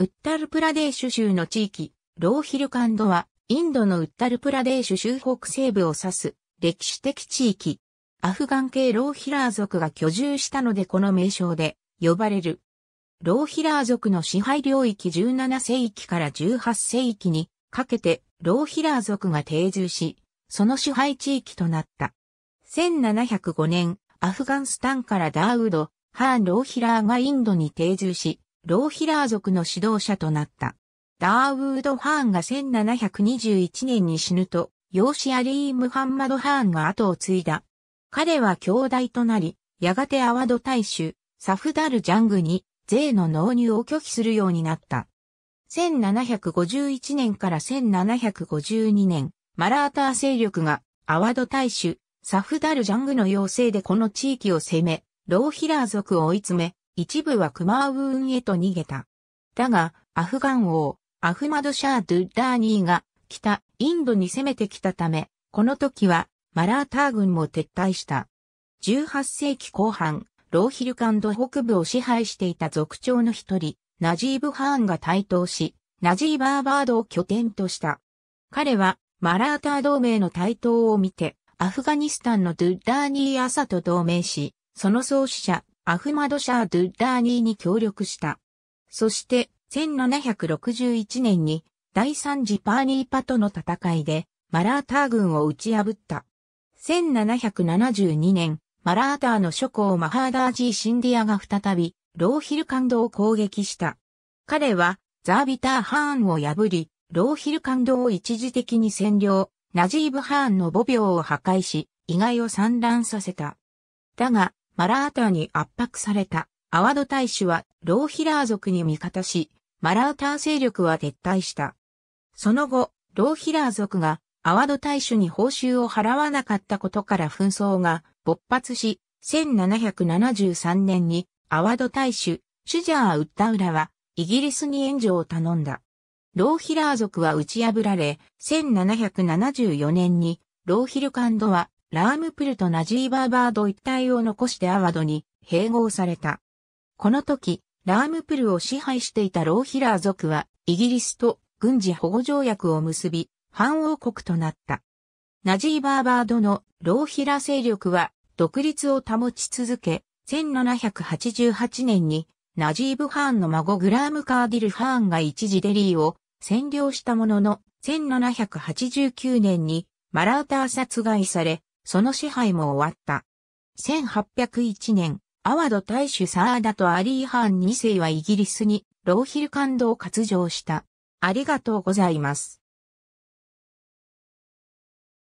ウッタルプラデーシュ州の地域、ローヒルカンドは、インドのウッタルプラデーシュ州北西部を指す、歴史的地域。アフガン系ローヒラー族が居住したのでこの名称で呼ばれる。ローヒラー族の支配領域17世紀から18世紀にかけてローヒラー族が定住し、その支配地域となった。1705年、アフガンスタンからダーウド、ハーン・ローヒラーがインドに定住し、ローヒラー族の指導者となった。ダーウード・ハーンが1721年に死ぬと、養子アリー・ムハンマド・ハーンが後を継いだ。彼は兄弟となり、やがてアワド大衆、サフダル・ジャングに税の納入を拒否するようになった。1751年から1752年、マラーター勢力がアワド大衆、サフダル・ジャングの要請でこの地域を攻め、ローヒラー族を追い詰め、一部はクマーウーンへと逃げた。だが、アフガン王、アフマド・シャー・ドゥ・ダーニーが、北、インドに攻めてきたため、この時は、マラーター軍も撤退した。18世紀後半、ローヒルカンド北部を支配していた族長の一人、ナジーブ・ハーンが台頭し、ナジーバーバードを拠点とした。彼は、マラーター同盟の台頭を見て、アフガニスタンのドゥダーニー・アサと同盟し、その創始者、アフマド・シャー・ドゥッダーニーに協力した。そして、1761年に第三次パーニーパとの戦いでマラーター軍を打ち破った。1772年、マラーターの諸侯マハーダージー・シンディアが再びローヒルカンドを攻撃した。彼はザービター・ハーンを破り、ローヒルカンドを一時的に占領、ナジーブ・ハーンの母廟を破壊し、意外を散乱させた。だが、マラータに圧迫された、アワド大使はローヒラー族に味方し、マラーター勢力は撤退した。その後、ローヒラー族がアワド大使に報酬を払わなかったことから紛争が勃発し、1773年にアワド大使、シュジャー・ウッタウラはイギリスに援助を頼んだ。ローヒラー族は打ち破られ、1774年にローヒルカンドはラームプルとナジーバーバード一帯を残してアワドに併合された。この時、ラームプルを支配していたローヒラー族は、イギリスと軍事保護条約を結び、反王国となった。ナジーバーバードのローヒラー勢力は独立を保ち続け、1788年にナジーブ・ハーンの孫グラーム・カーディル・ハーンが一時デリーを占領したものの、1789年にマラーター殺害され、その支配も終わった。1801年、アワド大主サーダとアリー・ハーン2世はイギリスにローヒルカンドを割譲した。ありがとうございます。